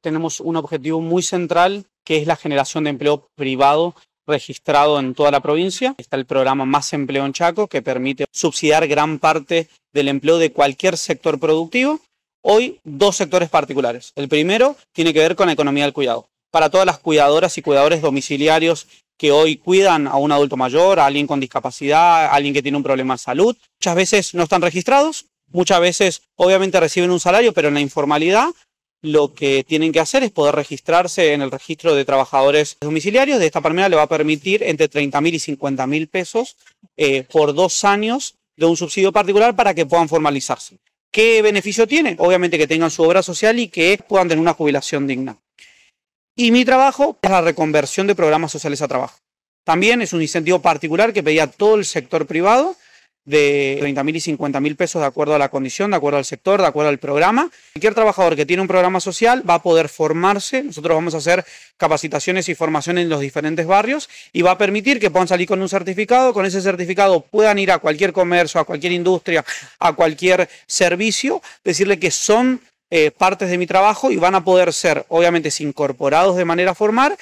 tenemos un objetivo muy central que es la generación de empleo privado registrado en toda la provincia. Está el programa Más Empleo en Chaco, que permite subsidiar gran parte del empleo de cualquier sector productivo. Hoy, dos sectores particulares. El primero tiene que ver con la economía del cuidado. Para todas las cuidadoras y cuidadores domiciliarios que hoy cuidan a un adulto mayor, a alguien con discapacidad, a alguien que tiene un problema de salud, muchas veces no están registrados, muchas veces obviamente reciben un salario, pero en la informalidad, lo que tienen que hacer es poder registrarse en el registro de trabajadores domiciliarios. De esta manera le va a permitir entre 30.000 y 50.000 pesos eh, por dos años de un subsidio particular para que puedan formalizarse. ¿Qué beneficio tiene? Obviamente que tengan su obra social y que puedan tener una jubilación digna. Y mi trabajo es la reconversión de programas sociales a trabajo. También es un incentivo particular que pedía todo el sector privado de 30 mil y 50 mil pesos de acuerdo a la condición, de acuerdo al sector, de acuerdo al programa. Cualquier trabajador que tiene un programa social va a poder formarse. Nosotros vamos a hacer capacitaciones y formación en los diferentes barrios y va a permitir que puedan salir con un certificado. Con ese certificado puedan ir a cualquier comercio, a cualquier industria, a cualquier servicio, decirle que son eh, partes de mi trabajo y van a poder ser, obviamente, incorporados de manera formal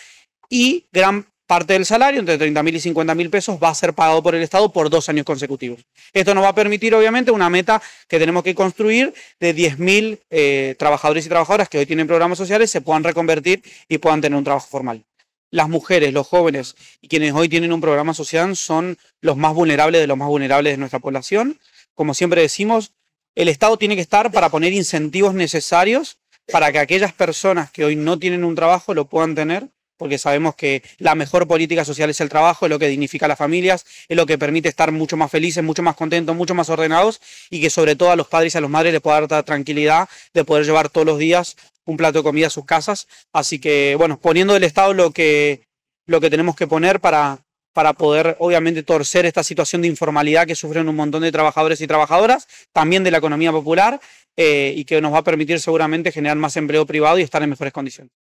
y gran parte del salario, entre 30.000 y 50.000 pesos, va a ser pagado por el Estado por dos años consecutivos. Esto nos va a permitir, obviamente, una meta que tenemos que construir de 10.000 eh, trabajadores y trabajadoras que hoy tienen programas sociales se puedan reconvertir y puedan tener un trabajo formal. Las mujeres, los jóvenes y quienes hoy tienen un programa social son los más vulnerables de los más vulnerables de nuestra población. Como siempre decimos, el Estado tiene que estar para poner incentivos necesarios para que aquellas personas que hoy no tienen un trabajo lo puedan tener porque sabemos que la mejor política social es el trabajo, es lo que dignifica a las familias, es lo que permite estar mucho más felices, mucho más contentos, mucho más ordenados y que sobre todo a los padres y a las madres les pueda dar tranquilidad de poder llevar todos los días un plato de comida a sus casas. Así que, bueno, poniendo el Estado lo que, lo que tenemos que poner para, para poder, obviamente, torcer esta situación de informalidad que sufren un montón de trabajadores y trabajadoras, también de la economía popular, eh, y que nos va a permitir seguramente generar más empleo privado y estar en mejores condiciones.